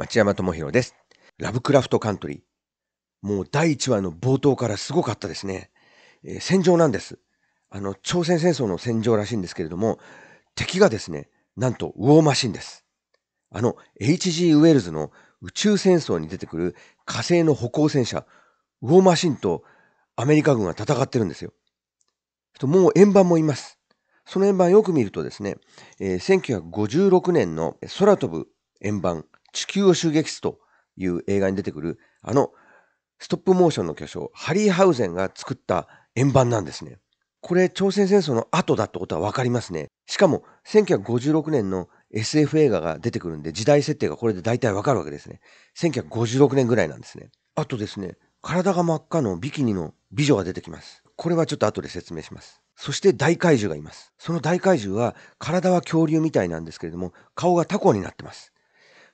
町山智博です。ラブクラフトカントリー。もう第1話の冒頭からすごかったですね。えー、戦場なんです。あの、朝鮮戦争の戦場らしいんですけれども、敵がですね、なんとウォーマシンです。あの、HG ウェルズの宇宙戦争に出てくる火星の歩行戦車、ウォーマシンとアメリカ軍が戦ってるんですよ。もう円盤もいます。その円盤よく見るとですね、えー、1956年の空飛ぶ円盤、地球を襲撃すという映画に出てくる、あの、ストップモーションの巨匠、ハリー・ハウゼンが作った円盤なんですね。これ、朝鮮戦争の後だってことはわかりますね。しかも、1956年の SF 映画が出てくるんで、時代設定がこれで大体わかるわけですね。1956年ぐらいなんですね。あとですね、体が真っ赤のビキニの美女が出てきます。これはちょっと後で説明します。そして大怪獣がいます。その大怪獣は体は恐竜みたいなんですけれども、顔がタコになってます。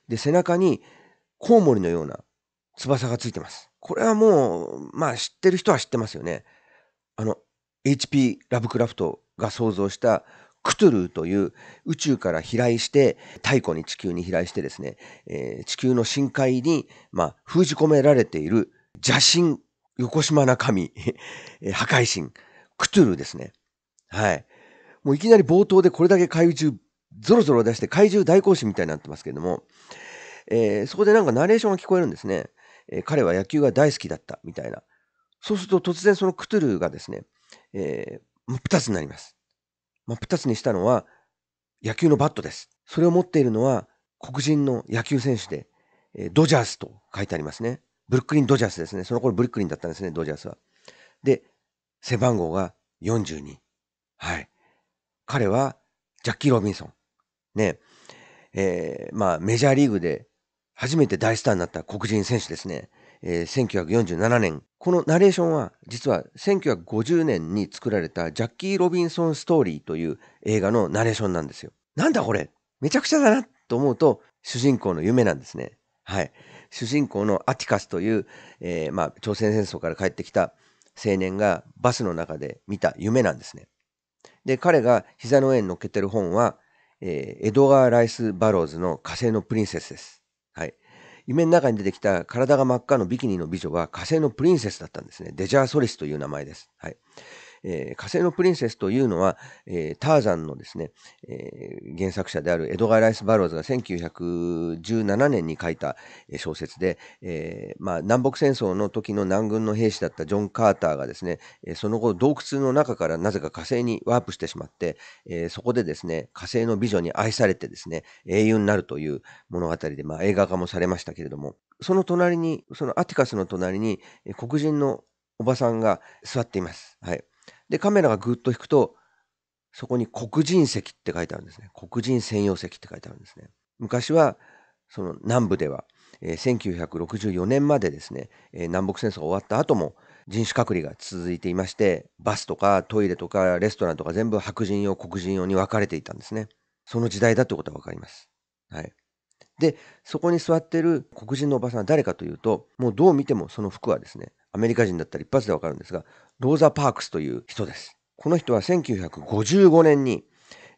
で、背中にコウモリのような翼がついてます。これはもう、まあ知ってる人は知ってますよね。あの、HP ラブクラフトが想像したクトゥルーという宇宙から飛来して、太古に地球に飛来してですね、えー、地球の深海に、まあ、封じ込められている邪神、横島な神、破壊神、クトゥルーですね。はい。もういきなり冒頭でこれだけ怪獣ゾロゾロ出して怪獣大行進みたいになってますけれども、えー、そこでなんかナレーションが聞こえるんですね。えー、彼は野球が大好きだったみたいな。そうすると突然そのクトゥルーがですね、えー、真っ二つになります。真っ二つにしたのは野球のバットです。それを持っているのは黒人の野球選手で、えドジャースと書いてありますね。ブルックリン・ドジャースですね。その頃ブルックリンだったんですね、ドジャースは。で、背番号が42。はい。彼はジャッキー・ロビンソン。ね、えー、まあ、メジャーリーグで初めて大スターになった黒人選手ですね。えー、1947年。このナレーションは、実は1950年に作られたジャッキー・ロビンソン・ストーリーという映画のナレーションなんですよ。なんだこれめちゃくちゃだなと思うと、主人公の夢なんですね。はい。主人公のアティカスという、えー、まあ、朝鮮戦争から帰ってきた青年がバスの中で見た夢なんですね。で、彼が膝の上に乗っけてる本は、えー、エドガー・ライス・バローズの火星のプリンセスです。はい。夢の中に出てきた体が真っ赤のビキニの美女は火星のプリンセスだったんですね。デジャー・ソリスという名前です。はい。えー、火星のプリンセスというのは、えー、ターザンのですね、えー、原作者であるエドガー・ライス・バローズが1917年に書いた小説で、えまあ、南北戦争の時の南軍の兵士だったジョン・カーターがですね、その後洞窟の中からなぜか火星にワープしてしまって、えそこでですね、火星の美女に愛されてですね、英雄になるという物語で、まあ、映画化もされましたけれども、その隣に、そのアティカスの隣に黒人のおばさんが座っています。はい。で、カメラがぐっと引くと、そこに黒人席って書いてあるんですね。黒人専用席って書いてあるんですね。昔は、その南部では、えー、1964年までですね、えー、南北戦争が終わった後も人種隔離が続いていまして、バスとかトイレとかレストランとか全部白人用、黒人用に分かれていたんですね。その時代だってことは分かります。はい。で、そこに座ってる黒人のおばさんは誰かというと、もうどう見てもその服はですね、アメリカ人だったら一発で分かるんですが、ローザ・パークスという人です。この人は1955年に、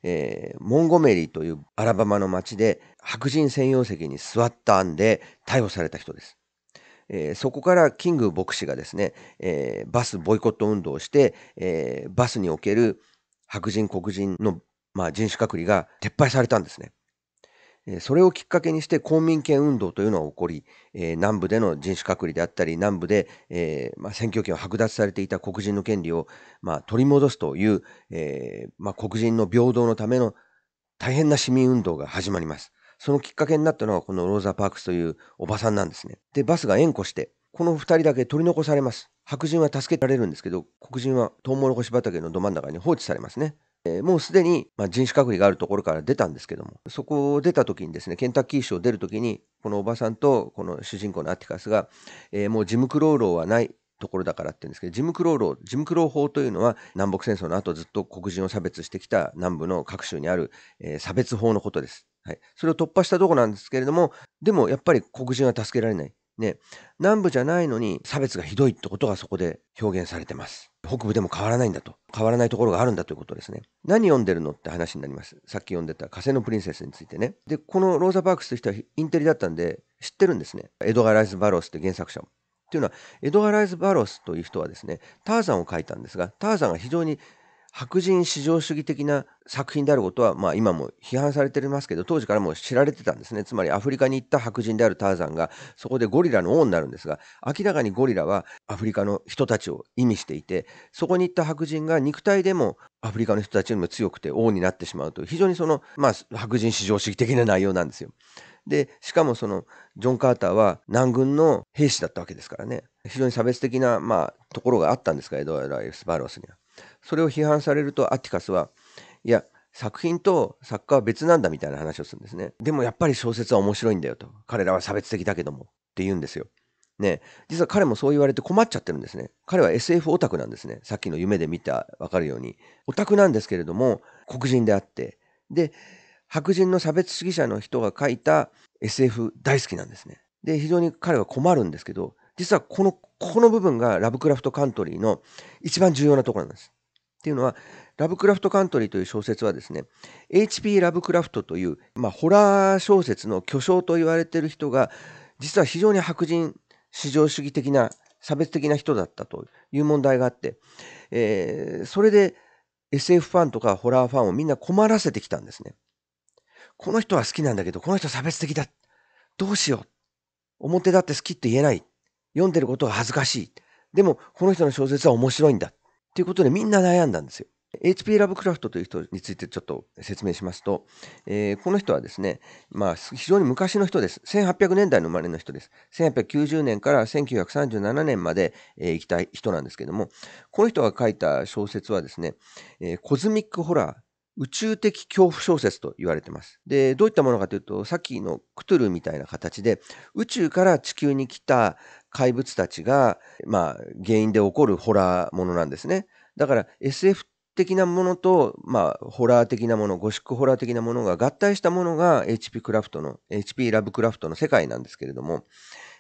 えー、モンゴメリーというアラバマの町で白人専用席に座ったんで逮捕された人です。えー、そこからキング牧師がですね、えー、バスボイコット運動をして、えー、バスにおける白人黒人の、まあ、人種隔離が撤廃されたんですね。それをきっかけにして公民権運動というのが起こり、南部での人種隔離であったり、南部で、選挙権を剥奪されていた黒人の権利を、取り戻すという、黒人の平等のための大変な市民運動が始まります。そのきっかけになったのはこのローザ・パークスというおばさんなんですね。で、バスが縁故して、この2人だけ取り残されます。白人は助けられるんですけど、黒人はトウモロコシ畑のど真ん中に放置されますね。えー、もうすでに、まあ、人種隔離があるところから出たんですけども、そこを出た時にですね、ケンタッキー州を出る時に、このおばさんとこの主人公のアティカスが、えー、もうジムクローローはないところだからって言うんですけど、ジムクローロー、ジムクロー法というのは南北戦争の後ずっと黒人を差別してきた南部の各州にある、えー、差別法のことです。はい。それを突破したとこなんですけれども、でもやっぱり黒人は助けられない。ね、南部じゃないのに差別がひどいってことがそこで表現されてます。北部でも変わらないんだと。変わらないところがあるんだということですね。何読んでるのって話になります。さっき読んでた火星のプリンセスについてね。で、このローザ・パークスという人はインテリだったんで知ってるんですね。エドガー・ライズ・バロスって原作者も。っていうのは、エドガー・ライズ・バロスという人はですね、ターザンを書いたんですが、ターザンが非常に白人至上主義的な作品であることは、まあ、今も批判されてますけど当時からも知られてたんですねつまりアフリカに行った白人であるターザンがそこでゴリラの王になるんですが明らかにゴリラはアフリカの人たちを意味していてそこに行った白人が肉体でもアフリカの人たちよりも強くて王になってしまうという非常にその、まあ、白人至上主義的な内容なんですよ。でしかもそのジョン・カーターは南軍の兵士だったわけですからね非常に差別的な、まあ、ところがあったんですかエドワード・イスバロスには。それを批判されるとアティカスはいや作品と作家は別なんだみたいな話をするんですねでもやっぱり小説は面白いんだよと彼らは差別的だけどもって言うんですよね実は彼もそう言われて困っちゃってるんですね彼は SF オタクなんですねさっきの夢で見た分かるようにオタクなんですけれども黒人であってで白人の差別主義者の人が書いた SF 大好きなんですねで非常に彼は困るんですけど実はこのここの部分がラブクラフトカントリーの一番重要なところなんです。っていうのは、ラブクラフトカントリーという小説はですね、HP ラブクラフトという、まあ、ホラー小説の巨匠と言われている人が、実は非常に白人至上主義的な差別的な人だったという問題があって、えー、それで SF ファンとかホラーファンをみんな困らせてきたんですね。この人は好きなんだけど、この人差別的だ。どうしよう。表立って好きって言えない。読んでることは恥ずかしい。でも、この人の小説は面白いんだ。ということでみんな悩んだんですよ。HP ラブクラフトという人についてちょっと説明しますと、えー、この人はですね、まあ、非常に昔の人です。1800年代の生まれの人です。1890年から1937年まで、えー、生きた人なんですけども、この人が書いた小説はですね、えー、コズミックホラー、宇宙的恐怖小説と言われてます。で、どういったものかというと、さっきのクトゥルみたいな形で、宇宙から地球に来た怪物たちが、まあ、原因で起こるホラーものなんですね。だから SF 的なものと、まあ、ホラー的なもの、ゴシックホラー的なものが合体したものが HP クラフトの、HP ラブクラフトの世界なんですけれども、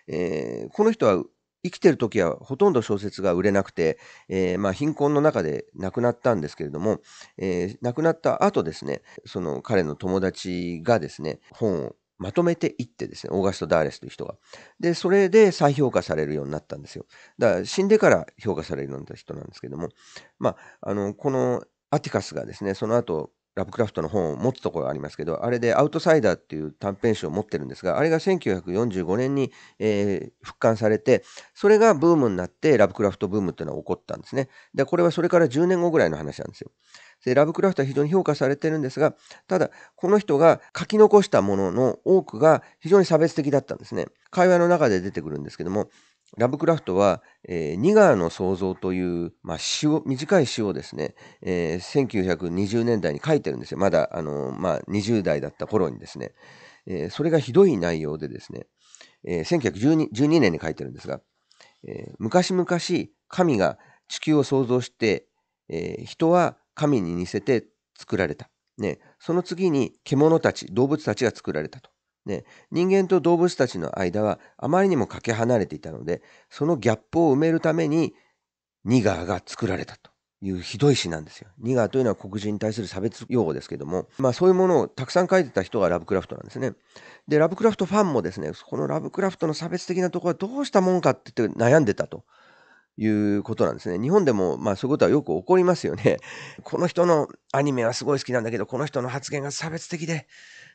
えー、この人は生きてる時はほとんど小説が売れなくて、えー、まあ貧困の中で亡くなったんですけれども、えー、亡くなった後ですね、その彼の友達がですね、本をまとめていってですね、オーガスト・ダーレスという人が。で、それで再評価されるようになったんですよ。だから死んでから評価されるようになった人なんですけども、まあ、あの、このアティカスがですね、その後、ラブクラフトの本を持つところがありますけど、あれでアウトサイダーっていう短編集を持ってるんですが、あれが1945年に、えー、復刊されて、それがブームになって、ラブクラフトブームっていうのは起こったんですね。で、これはそれから10年後ぐらいの話なんですよ。でラブクラフトは非常に評価されてるんですが、ただ、この人が書き残したものの多くが非常に差別的だったんですね。会話の中で出てくるんですけども、ラブクラフトは、えー、ニガーの創造という、まあ、詩を、短い詩をですね、えー、1920年代に書いてるんですよ。まだ、あのまあ、20代だった頃にですね。えー、それがひどい内容でですね、えー、1912年に書いてるんですが、えー、昔々神が地球を創造して、えー、人は神に似せて作られた。ね、その次に獣たち、動物たちが作られたと。ね、人間と動物たちの間はあまりにもかけ離れていたので、そのギャップを埋めるためにニガーが作られたというひどい詩なんですよ。ニガーというのは黒人に対する差別用語ですけども、まあそういうものをたくさん書いてた人がラブクラフトなんですね。で、ラブクラフトファンもですね、このラブクラフトの差別的なところはどうしたもんかって言って悩んでたと。いうことなんですね。日本でも、まあそういうことはよく起こりますよね。この人のアニメはすごい好きなんだけど、この人の発言が差別的で、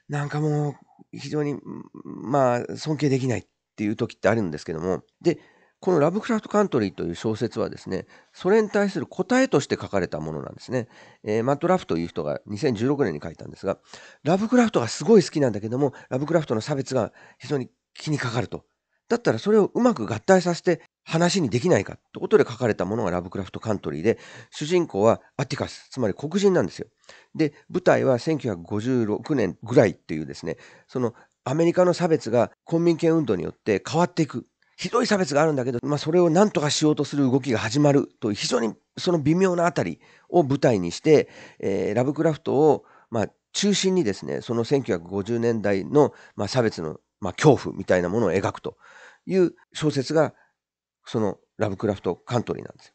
なんかもう非常に、まあ尊敬できないっていう時ってあるんですけども。で、このラブクラフトカントリーという小説はですね、それに対する答えとして書かれたものなんですね。えー、マット・ラフという人が2016年に書いたんですが、ラブクラフトがすごい好きなんだけども、ラブクラフトの差別が非常に気にかかると。だったらそれをうまく合体させて話にできないかってことで書かれたものがラブクラフトカントリーで、主人公はアティカス、つまり黒人なんですよ。で、舞台は1956年ぐらいっていうですね、そのアメリカの差別が公民権運動によって変わっていく。ひどい差別があるんだけど、まあ、それを何とかしようとする動きが始まるという非常にその微妙なあたりを舞台にして、えー、ラブクラフトを、まあ、中心にですね、その1950年代の、まあ、差別の、まあ、恐怖みたいなものを描くという小説がそのラブクラフトカントリーなんですよ。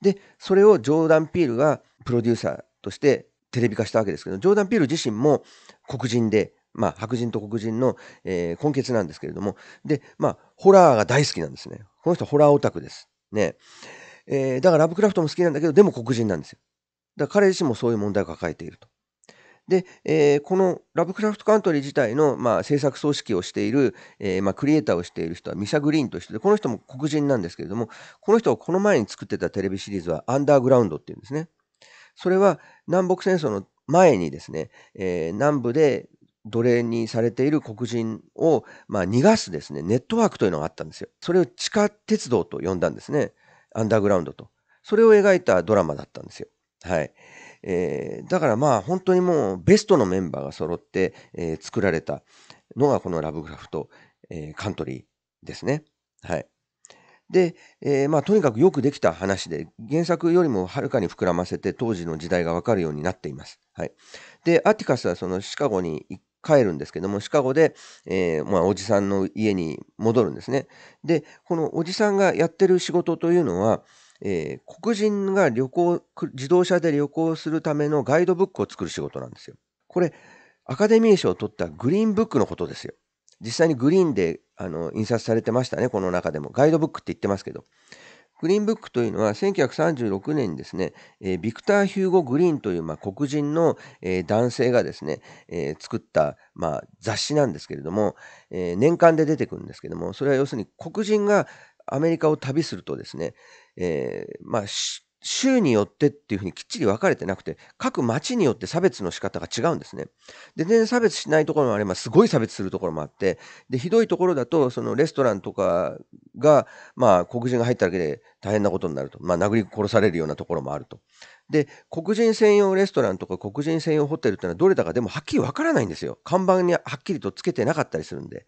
で、それをジョーダン・ピールがプロデューサーとしてテレビ化したわけですけど、ジョーダン・ピール自身も黒人で、まあ、白人と黒人の、えー、根血なんですけれども、で、まあ、ホラーが大好きなんですね。この人、ホラーオタクです。ね。えー、だから、ラブクラフトも好きなんだけど、でも黒人なんですよ。だから彼自身もそういう問題を抱えていると。で、えー、このラブクラフトカントリー自体の、まあ、制作組織をしている、えー、まあ、クリエイターをしている人はミサ・グリーンとして、この人も黒人なんですけれども、この人がこの前に作ってたテレビシリーズはアンダーグラウンドっていうんですね。それは南北戦争の前にですね、えー、南部で奴隷にされている黒人を、まあ、逃がすですね、ネットワークというのがあったんですよ。それを地下鉄道と呼んだんですね。アンダーグラウンドと。それを描いたドラマだったんですよ。はい。えー、だからまあ本当にもうベストのメンバーが揃って、えー、作られたのがこのラブクラフト、えー、カントリーですね。はい。で、えー、まあとにかくよくできた話で、原作よりもはるかに膨らませて当時の時代が分かるようになっています。はい。で、アティカスはそのシカゴに帰るんですけども、シカゴで、えー、まあ、おじさんの家に戻るんですね。で、このおじさんがやってる仕事というのは、えー、黒人が旅行、自動車で旅行するためのガイドブックを作る仕事なんですよ。これ、アカデミー賞を取ったグリーンブックのことですよ。実際にグリーンであの印刷されてましたね、この中でも。ガイドブックって言ってますけど。グリーンブックというのは1936年にですね、えー、ビクター・ヒューゴ・グリーンという、まあ、黒人の、えー、男性がですね、えー、作った、まあ、雑誌なんですけれども、え年間で出てくるんですけども、それは要するに黒人がアメリカを旅するとですね、えー、まあ、州によってっていうふうにきっちり分かれてなくて、各町によって差別の仕方が違うんですね。で、全然差別しないところもあれば、すごい差別するところもあって、で、ひどいところだと、そのレストランとかが、まあ、黒人が入っただけで大変なことになると。まあ、殴り殺されるようなところもあると。で、黒人専用レストランとか黒人専用ホテルっていうのはどれだかでもはっきり分からないんですよ。看板にはっきりとつけてなかったりするんで。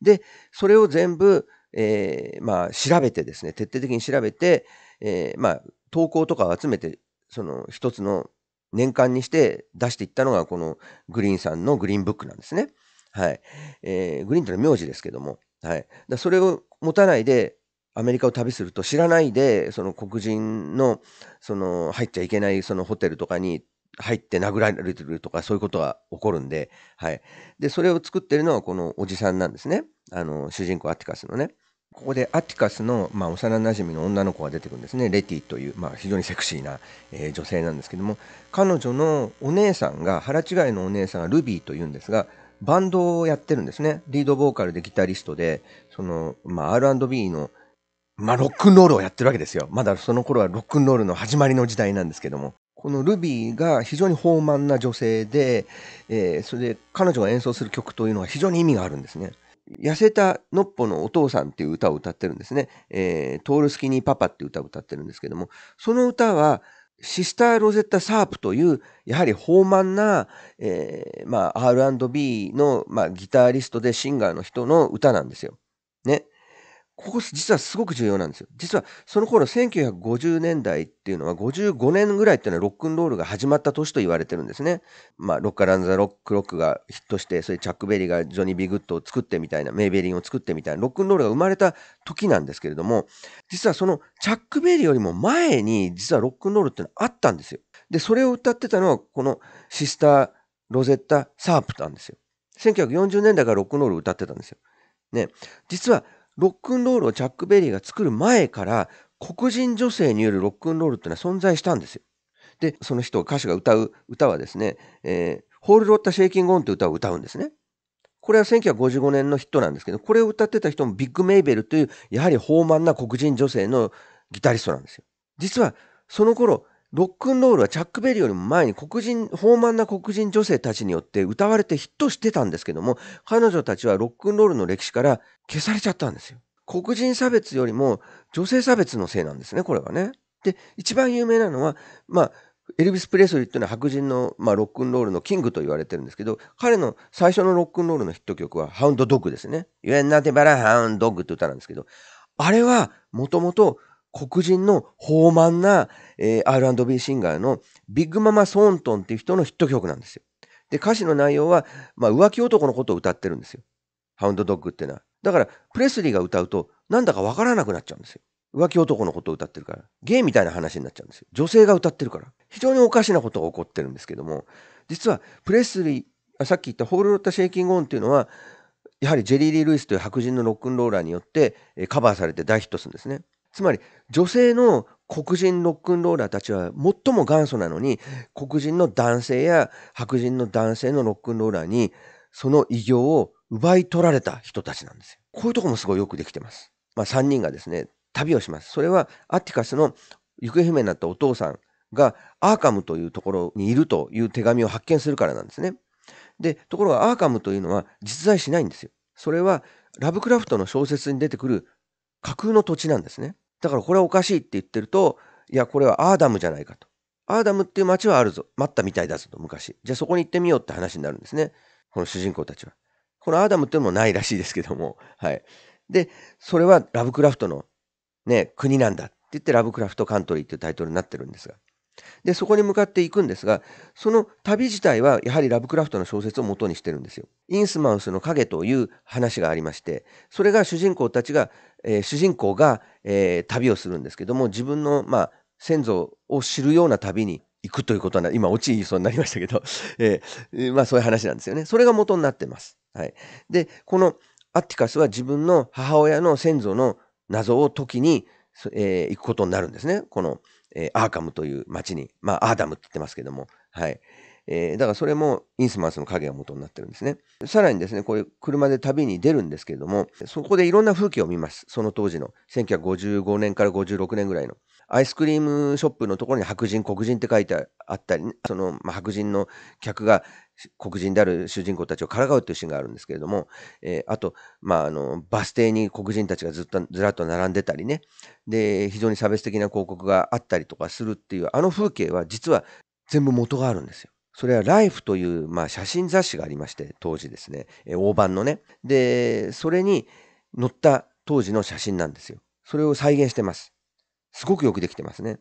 で、それを全部、えー、まあ、調べてですね、徹底的に調べて、えー、まあ、投稿とかを集めて、その一つの年間にして出していったのが、このグリーンさんのグリーンブックなんですね。はい。えー、グリーンというのは名字ですけども、はい。だそれを持たないで、アメリカを旅すると知らないで、その黒人の、その入っちゃいけないそのホテルとかに入って殴られてるとか、そういうことが起こるんで、はい。で、それを作ってるのはこのおじさんなんですね。あの、主人公アティカスのね。ここでアティカスの、まあ、幼なじみの女の子が出てくるんですねレティという、まあ、非常にセクシーな、えー、女性なんですけども彼女のお姉さんが腹違いのお姉さんがルビーというんですがバンドをやってるんですねリードボーカルでギタリストでその、まあ、R&B の、まあ、ロックンロールをやってるわけですよまだその頃はロックンロールの始まりの時代なんですけどもこのルビーが非常に豊満な女性で、えー、それで彼女が演奏する曲というのは非常に意味があるんですね。痩せたのっぽのお父さんっていう歌を歌ってるんですね。えー、トールスキニーパパっていう歌を歌ってるんですけども、その歌は、シスター・ロゼッタ・サープという、やはり豊満な、えー、まあ、R&B の、まあ、ギタリストでシンガーの人の歌なんですよ。ね。ここ実はすごく重要なんですよ。実はその頃1950年代っていうのは55年ぐらいっていうのはロックンロールが始まった年と言われてるんですね。まあ、ロッカランザ・ロック・ロックがヒットして、それチャック・ベリーがジョニー・ビグッドを作ってみたいな、メイベリンを作ってみたいな、ロックンロールが生まれた時なんですけれども、実はそのチャック・ベリーよりも前に実はロックンロールっていうのはあったんですよ。で、それを歌ってたのはこのシスター・ロゼッタ・サープなんですよ。1940年代からロックンロール歌ってたんですよ。ね。実はロックンロールをチャック・ベリーが作る前から、黒人女性によるロックンロールっていうのは存在したんですよ。で、その人、歌手が歌う歌はですね、えー、ホールロッタ・シェイキング・オンって歌を歌うんですね。これは1955年のヒットなんですけど、これを歌ってた人もビッグ・メイベルという、やはり豊満な黒人女性のギタリストなんですよ。実は、その頃、ロックンロールはチャック・ベリーよりも前に黒人、豊満な黒人女性たちによって歌われてヒットしてたんですけども、彼女たちはロックンロールの歴史から消されちゃったんですよ。黒人差別よりも女性差別のせいなんですね、これはね。で、一番有名なのは、まあ、エルビス・プレスリーっていうのは白人の、まあ、ロックンロールのキングと言われてるんですけど、彼の最初のロックンロールのヒット曲は、ハウンドドッグですね。You ain't n o t a b n g b a hound dog って歌なんですけど、あれはもともと黒人の豊満な、えー、R&B シンガーのビッグママ・ソーントンっていう人のヒット曲なんですよ。で、歌詞の内容は、まあ、浮気男のことを歌ってるんですよ。ハウンドドッグってのは。だから、プレスリーが歌うと、なんだかわからなくなっちゃうんですよ。浮気男のことを歌ってるから、ゲイみたいな話になっちゃうんですよ。女性が歌ってるから。非常におかしなことが起こってるんですけども、実は、プレスリー、あさっき言ったホールロッタ・シェイキング・オンっていうのは、やはりジェリー・リー・ルイスという白人のロックンローラーによってカバーされて大ヒットするんですね。つまり女性の黒人ロックンローラーたちは最も元祖なのに黒人の男性や白人の男性のロックンローラーにその偉業を奪い取られた人たちなんですよ。こういうとこもすごいよくできてます。まあ3人がですね、旅をします。それはアティカスの行方不明になったお父さんがアーカムというところにいるという手紙を発見するからなんですね。で、ところがアーカムというのは実在しないんですよ。それはラブクラフトの小説に出てくる架空の土地なんですね。だからこれはおかしいって言ってると、いや、これはアーダムじゃないかと。アーダムっていう街はあるぞ。待ったみたいだぞと、昔。じゃあそこに行ってみようって話になるんですね。この主人公たちは。このアーダムっていうのもないらしいですけども。はい。で、それはラブクラフトのね、国なんだって言ってラブクラフトカントリーっていうタイトルになってるんですが。で、そこに向かっていくんですが、その旅自体はやはりラブクラフトの小説を元にしてるんですよ。インスマウスの影という話がありまして、それが主人公たちがえー、主人公が、えー、旅をするんですけども、自分の、まあ、先祖を知るような旅に行くということは、今、落ち言いそうになりましたけど、えー、まあ、そういう話なんですよね。それが元になってます。はい。で、このアッティカスは自分の母親の先祖の謎を解きに、えー、行くことになるんですね。この、えー、アーカムという町に。まあ、アーダムって言ってますけども。はい。えー、だからそれもインスマンスの影が元になってるんですね。さらにですね、こういう車で旅に出るんですけれども、そこでいろんな風景を見ます。その当時の、1955年から56年ぐらいの。アイスクリームショップのところに白人、黒人って書いてあったり、その、まあ、白人の客が黒人である主人公たちをからかうというシーンがあるんですけれども、えー、あと、まあ、あの、バス停に黒人たちがずっとずらっと並んでたりね、で、非常に差別的な広告があったりとかするっていう、あの風景は実は全部元があるんですよ。それはライフという、まあ、写真雑誌がありまして、当時ですね、え大判のね。で、それに載った当時の写真なんですよ。それを再現してます。すごくよくできてますね。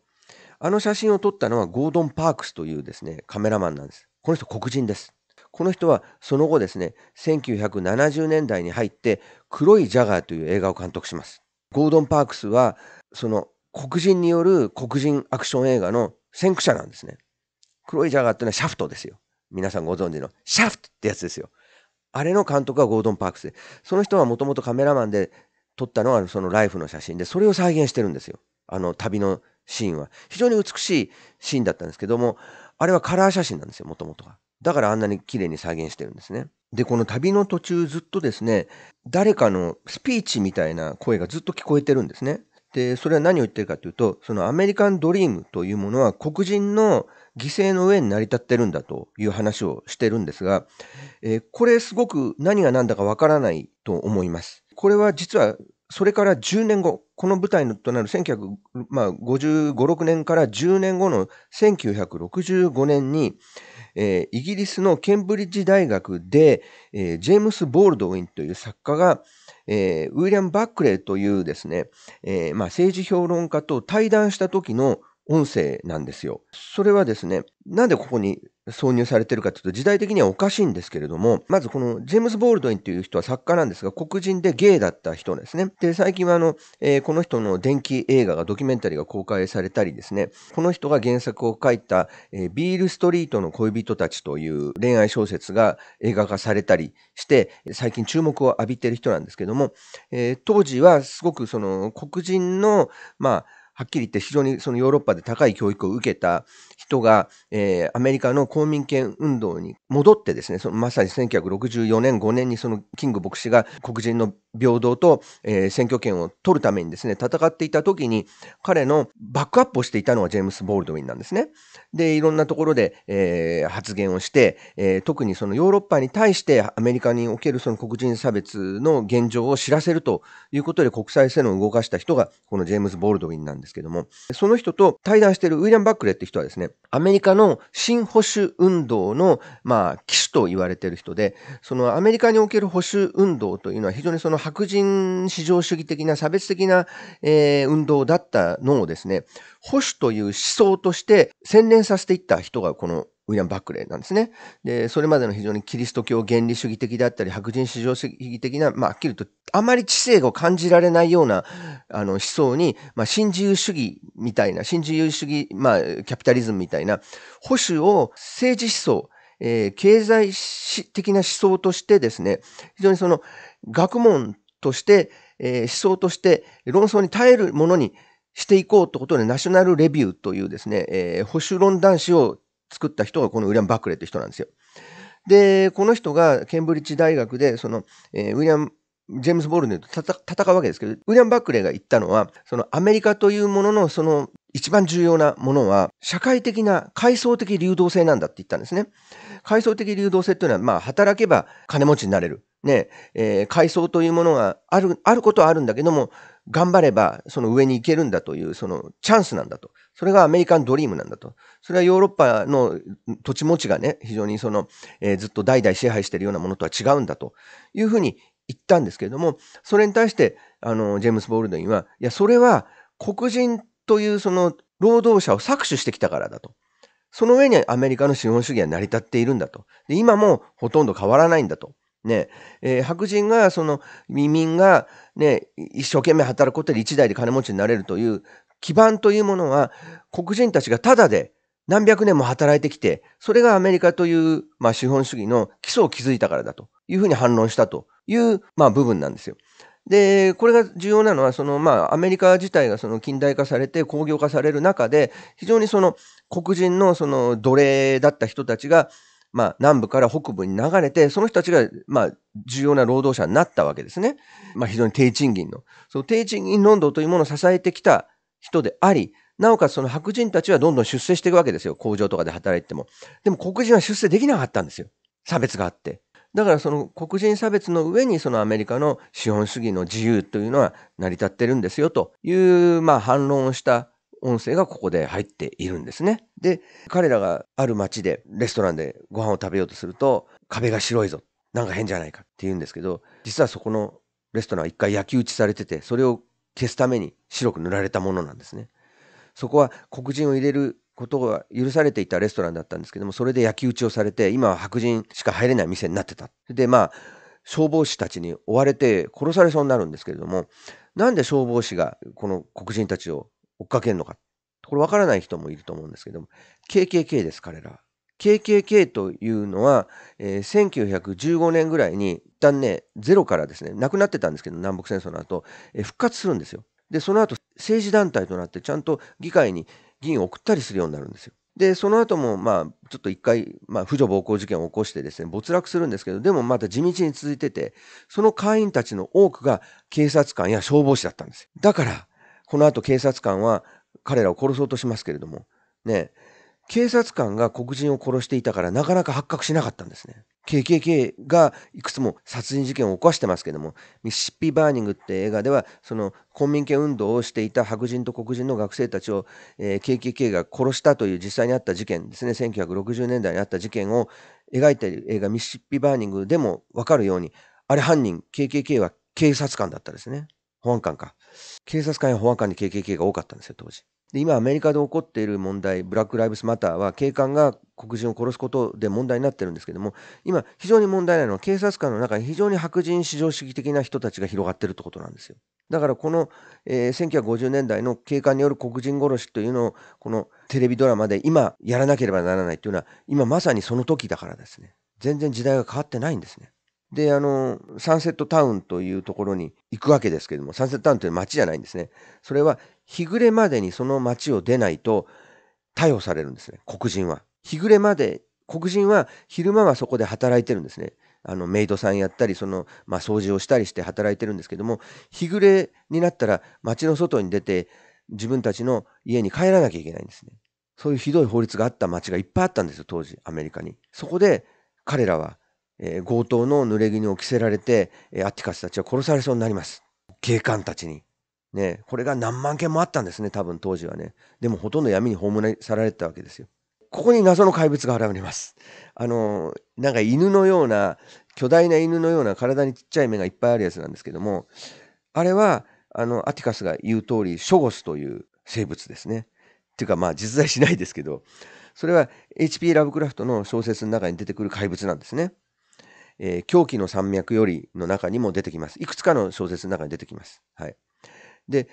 あの写真を撮ったのはゴードン・パークスというですね、カメラマンなんです。この人黒人です。この人はその後ですね、1970年代に入って黒いジャガーという映画を監督します。ゴードン・パークスはその黒人による黒人アクション映画の先駆者なんですね。黒いジャガーってのはシャフトですよ。皆さんご存知の。シャフトってやつですよ。あれの監督はゴードン・パークスで、その人はもともとカメラマンで撮ったのはそのライフの写真で、それを再現してるんですよ。あの旅のシーンは。非常に美しいシーンだったんですけども、あれはカラー写真なんですよ、もともとは。だからあんなに綺麗に再現してるんですね。で、この旅の途中ずっとですね、誰かのスピーチみたいな声がずっと聞こえてるんですね。で、それは何を言ってるかというと、そのアメリカンドリームというものは黒人の犠牲の上に成り立ってるんだという話をしてるんですが、えー、これすごく何が何だかわからないと思います。これは実はそれから10年後、この舞台となる1955、6年から10年後の1965年に、えー、イギリスのケンブリッジ大学で、えー、ジェームス・ボールドウィンという作家が、えー、ウィリアム・バックレーというですね、まあ、政治評論家と対談した時の音声なんですよ。それはですね、なんでここに挿入されてるかというと時代的にはおかしいんですけれども、まずこのジェームズ・ボールドインという人は作家なんですが、黒人でゲイだった人ですね。で、最近はあの、えー、この人の電気映画がドキュメンタリーが公開されたりですね、この人が原作を書いた、えー、ビール・ストリートの恋人たちという恋愛小説が映画化されたりして、最近注目を浴びてる人なんですけども、えー、当時はすごくその黒人の、まあ、はっきり言って非常にそのヨーロッパで高い教育を受けた人が、えー、アメリカの公民権運動に戻ってですね、そのまさに1964年、5年にそのキング牧師が黒人の平等と、えー、選挙権を取るためにですね、戦っていた時に、彼のバックアップをしていたのはジェームス・ボールドウィンなんですね。で、いろんなところで、えー、発言をして、えー、特にそのヨーロッパに対してアメリカにおけるその黒人差別の現状を知らせるということで国際世論を動かした人が、このジェームズ・ボールドウィンなんですけども、その人と対談しているウィリアム・バックレって人はですね、アメリカの新保守運動の、まあ、騎手と言われている人で、そのアメリカにおける保守運動というのは非常にその白人至上主義的な差別的な、えー、運動だったのをですね、保守という思想として洗練させていった人がこのウィリアム・バックレーなんですね。で、それまでの非常にキリスト教原理主義的だったり、白人至上主義的な、まあ、はっきりと、あまり知性を感じられないような、あの、思想に、まあ、新自由主義みたいな、新自由主義、まあ、キャピタリズムみたいな、保守を政治思想、えー、経済的な思想としてですね、非常にその、学問として、えー、思想として論争に耐えるものにしていこうということで、ナショナルレビューというですね、えー、保守論男子を作った人がこのウィリアム・バックレーって人なんですよ。で、この人がケンブリッジ大学で、その、えー、ウィリアム・ジェームズ・ボルネと戦うわけですけど、ウィリアム・バックレーが言ったのは、そのアメリカというものの、その一番重要なものは、社会的な階層的流動性なんだって言ったんですね。階層的流動性というのは、まあ、働けば金持ちになれる。ね、えー、階層というものがある、あることはあるんだけども、頑張ればその上に行けるんだというそのチャンスなんだと。それがアメリカンドリームなんだと。それはヨーロッパの土地持ちがね、非常にその、えー、ずっと代々支配しているようなものとは違うんだというふうに言ったんですけれども、それに対して、あの、ジェームス・ボールドインは、いや、それは黒人というその労働者を搾取してきたからだと。その上にアメリカの資本主義は成り立っているんだと。で今もほとんど変わらないんだと。ねえー、白人がその移民が、ね、一生懸命働くことで一代で金持ちになれるという基盤というものは黒人たちがただで何百年も働いてきてそれがアメリカという、まあ、資本主義の基礎を築いたからだというふうに反論したという、まあ、部分なんですよ。で、これが重要なのは、その、まあ、アメリカ自体がその近代化されて工業化される中で、非常にその黒人のその奴隷だった人たちが、まあ、南部から北部に流れて、その人たちが、まあ、重要な労働者になったわけですね。まあ、非常に低賃金の。その低賃金論働というものを支えてきた人であり、なおかつその白人たちはどんどん出世していくわけですよ。工場とかで働いても。でも黒人は出世できなかったんですよ。差別があって。だからその黒人差別の上にそのアメリカの資本主義の自由というのは成り立ってるんですよという、まあ、反論をした音声がここで入っているんですね。で、彼らがある街で、レストランでご飯を食べようとすると、壁が白いぞ。なんか変じゃないかって言うんですけど、実はそこのレストランは一回焼き打ちされてて、それを消すために白く塗られたものなんですね。そこは黒人を入れることが許されていたレストランだったんですけども、それで焼き打ちをされて、今は白人しか入れない店になってた。で、まあ、消防士たちに追われて殺されそうになるんですけれども、なんで消防士がこの黒人たちを追っかけるのか。これわからない人もいると思うんですけども、KKK です、彼ら。KKK というのは、えー、1915年ぐらいに、一旦ね、ゼロからですね、なくなってたんですけど、南北戦争の後、えー、復活するんですよ。で、その後、政治団体となって、ちゃんと議会に議員を送ったりするようになるんですよ。で、その後も、まあ、ちょっと一回、まあ、婦女暴行事件を起こしてですね、没落するんですけど、でもまた地道に続いてて、その会員たちの多くが警察官や消防士だったんですよ。だから、この後警察官は彼らを殺そうとしますけれども、ね、警察官が黒人を殺していたからなかなか発覚しなかったんですね。KKK がいくつも殺人事件を起こしてますけども、ミシシッピバーニングって映画では、その公民権運動をしていた白人と黒人の学生たちを、えー、KKK が殺したという実際にあった事件ですね、1960年代にあった事件を描いている映画ミシシッピバーニングでもわかるように、あれ犯人、KKK は警察官だったですね。保安官か。警察官や保安官に KKK が多かったんですよ、当時。で、今アメリカで起こっている問題、ブラック・ライブスマターは警官が黒人を殺すことで問題になってるんですけども、今非常に問題なのは警察官の中に非常に白人至上主義的な人たちが広がってるってことなんですよ。だからこの、えー、1950年代の警官による黒人殺しというのをこのテレビドラマで今やらなければならないというのは今まさにその時だからですね。全然時代が変わってないんですね。で、あの、サンセットタウンというところに行くわけですけども、サンセットタウンという街じゃないんですね。それは日暮れまでにその街を出ないと逮捕されるんですね、黒人は。日暮れまで、黒人は昼間はそこで働いてるんですね。あの、メイドさんやったり、その、まあ、掃除をしたりして働いてるんですけども、日暮れになったら街の外に出て、自分たちの家に帰らなきゃいけないんですね。そういうひどい法律があった街がいっぱいあったんですよ、当時、アメリカに。そこで彼らはえー、強盗の濡れ衣を着せられて、えー、アティカスたちは殺されそうになります。警官たちに。ね、これが何万件もあったんですね、多分当時はね。でもほとんど闇に葬られてたわけですよ。ここに謎の怪物が現れます。あの、なんか犬のような、巨大な犬のような体にちっちゃい目がいっぱいあるやつなんですけども、あれは、あの、アティカスが言う通り、ショゴスという生物ですね。っていうかまあ実在しないですけど、それは HP ラブクラフトの小説の中に出てくる怪物なんですね。えー、狂気の山脈よりの中にも出てきます。いくつかの小説の中に出てきます。はい。で、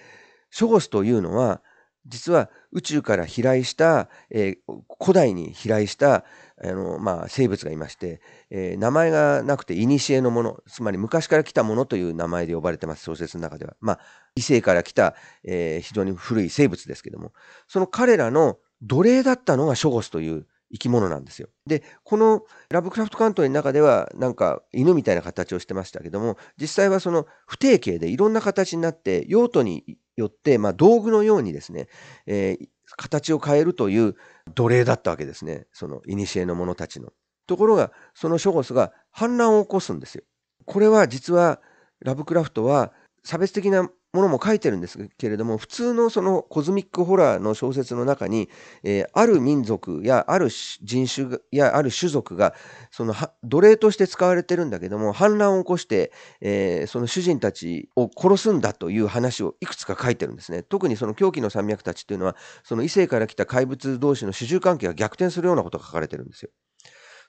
ショゴスというのは、実は宇宙から飛来した、えー、古代に飛来した、あのまあ、生物がいまして、えー、名前がなくて古のものつまり昔から来たものという名前で呼ばれてます小説の中では、まあ、異性から来た、えー、非常に古い生物ですけどもその彼らの奴隷だったのがショゴスという生き物なんですよ。で、このラブクラフト関東の中ではなんか犬みたいな形をしてましたけども、実際はその不定形でいろんな形になって用途によって、まあ、道具のようにですね、えー、形を変えるという奴隷だったわけですね。その古の者たちの。ところが、そのショゴスが反乱を起こすんですよ。これは実はラブクラフトは差別的なものも書いてるんですけれども普通のそのコズミックホラーの小説の中に、えー、ある民族やある人種やある種族がその奴隷として使われてるんだけども反乱を起こして、えー、その主人たちを殺すんだという話をいくつか書いてるんですね特にその狂気の山脈たちというのはその異性から来た怪物同士の主従関係が逆転するようなことが書かれてるんですよ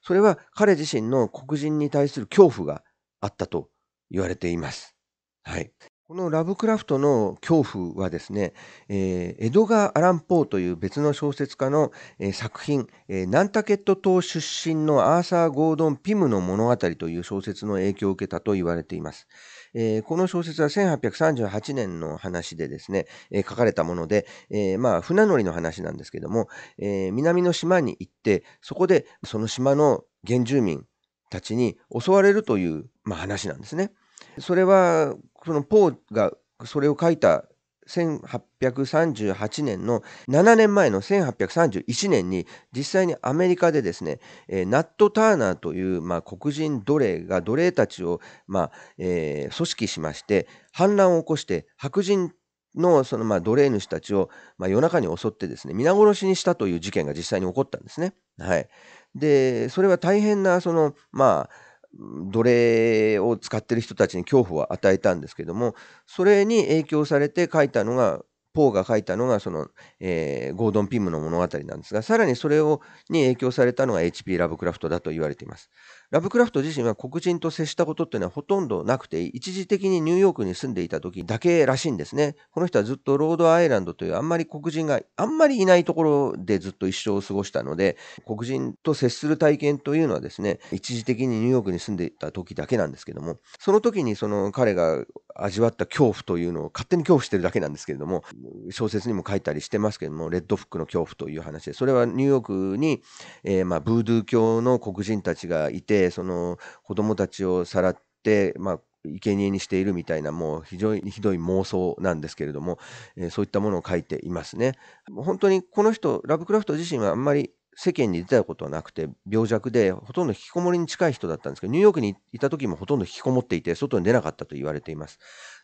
それは彼自身の黒人に対する恐怖があったと言われていますはい。このラブクラフトの恐怖はですね、えー、エドガー・アラン・ポーという別の小説家の、えー、作品、えー、ナンタケット島出身のアーサー・ゴードン・ピムの物語という小説の影響を受けたと言われています。えー、この小説は1838年の話でですね、えー、書かれたもので、えー、まあ、船乗りの話なんですけども、え南の島に行って、そこでその島の原住民たちに襲われるという、まあ、話なんですね。それはそのポーがそれを書いた1838年の7年前の1831年に実際にアメリカでですね、ナット・ターナーという、まあ、黒人奴隷が奴隷たちを、まあえ組織しまして反乱を起こして白人のその、まあ、奴隷主たちを、まあ、夜中に襲ってですね皆殺しにしたという事件が実際に起こったんですね。はい、でそれは大変なそのまあ奴隷を使ってる人たちに恐怖を与えたんですけどもそれに影響されて書いたのがポーが書いたのがその、えー、ゴードン・ピムの物語なんですがさらにそれをに影響されたのが HP ラブクラフトだと言われていますラブクラフト自身は黒人と接したことっていうのはほとんどなくて、一時的にニューヨークに住んでいた時だけらしいんですね。この人はずっとロードアイランドというあんまり黒人があんまりいないところでずっと一生を過ごしたので、黒人と接する体験というのはですね、一時的にニューヨークに住んでいた時だけなんですけども、その時にその彼が味わった恐怖というのを勝手に恐怖してるだけなんですけれども、小説にも書いたりしてますけども、レッドフックの恐怖という話で、それはニューヨークに、えー、まあブードゥー教の黒人たちがいて、、その子供たちをさらって、まあ、生贄にしているみたいな、もう非常にひどい妄想なんですけれども、えー、そういったものを書いていますね。本当にこの人、ラブクラフト自身はあんまり世間に出たことはなくて、病弱で、ほとんど引きこもりに近い人だったんですけど、ニューヨークにいた時もほとんど引きこもっていて、外に出なかったと言われています。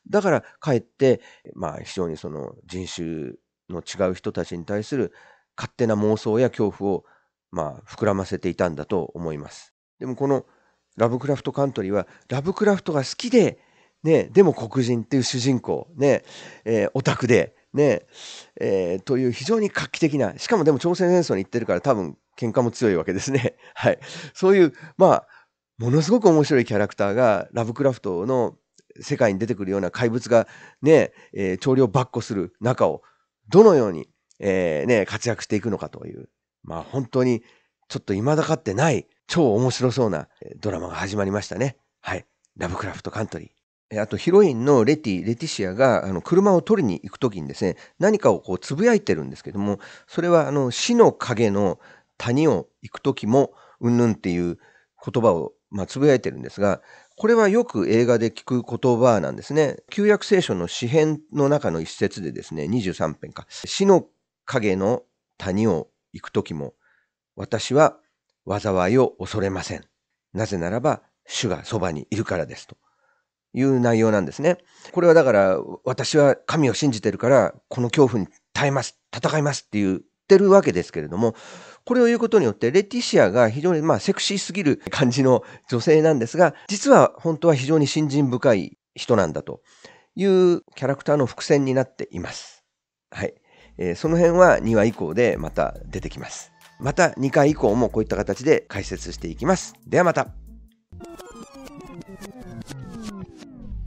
だから、かえって、まあ、非常にその人種の違う人たちに対する勝手な妄想や恐怖を、まあ、膨らませていたんだと思います。でもこのラブクラフトカントリーはラブクラフトが好きで、ね、でも黒人っていう主人公、ねえー、オタクで、ねえー、という非常に画期的なしかもでも朝鮮戦争に行ってるから多分喧嘩も強いわけですね。はい、そういう、まあ、ものすごく面白いキャラクターがラブクラフトの世界に出てくるような怪物がね、えー、調量ばっこする中をどのように、えー、ね、活躍していくのかという、まあ本当にちょっと未だかってない超面白そうなドラマが始まりましたね。はい。ラブクラフトカントリー。あと、ヒロインのレティ、レティシアが、あの、車を取りに行くときにですね、何かをこう、つぶやいてるんですけども、それは、あの、死の影の谷を行くときも、うんぬんっていう言葉を、まあ、つぶやいてるんですが、これはよく映画で聞く言葉なんですね。旧約聖書の詩編の中の一節でですね、23編か。死の影の谷を行くときも、私は災いを恐れません。なぜならば、主がそばにいるからですという内容なんですね。これはだから、私は神を信じてるから、この恐怖に耐えます、戦いますって言ってるわけですけれども、これを言うことによって、レティシアが非常にまあセクシーすぎる感じの女性なんですが、実は本当は非常に信心深い人なんだというキャラクターの伏線になっています。はい。えー、その辺は2話以降でまた出てきます。また2回以降もこういった形で解説していきます。ではまた。